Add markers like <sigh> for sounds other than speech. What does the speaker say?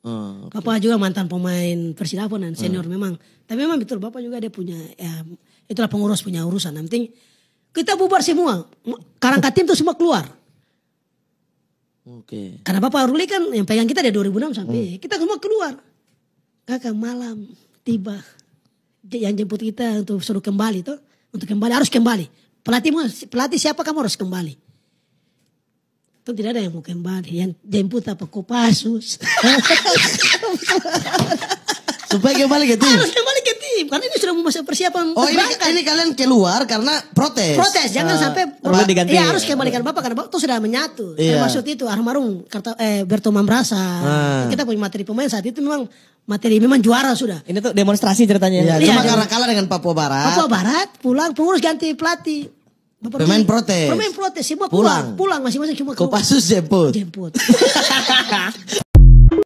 Oh, ah, okay. Bapak juga mantan pemain Persilabo dan senior hmm. memang. Tapi memang betul Bapak juga dia punya ya itulah pengurus punya urusan. Yang penting kita bubar semua. tim itu semua keluar. Oke. Okay. Karena Bapak Ruli kan yang pegang kita dari 2006 sampai hmm. kita semua keluar. Kakak malam tiba yang jemput kita untuk suruh kembali tuh untuk kembali harus kembali Pelatih pelatih siapa kamu harus kembali Kan tidak ada yang mau kembali. Yang jemput apa kopasus <laughs> Supaya kembali ke tim. Harus kembali ke tim. Karena ini sudah mau masuk persiapan. Oh ini, ini kalian keluar karena protes. Protes. Jangan uh, sampai. Perlu diganti. Ya harus kembalikan Bapak. Karena Bapak itu sudah menyatu. Yeah. Iya. maksud itu. Armarung. Eh, Berto Mambrasa. Uh. Ah. Kita punya materi pemain saat itu memang materi memang juara sudah. Ini tuh demonstrasi ceritanya. Ya, cuma ya, karena kalah dengan Papua Barat. Papua Barat pulang pengurus ganti pelatih. Pemain protes. pemain protes, semua pulang. Pulang, pulang masing-masing cuma ke Kopassus jemput. Jemput. <laughs>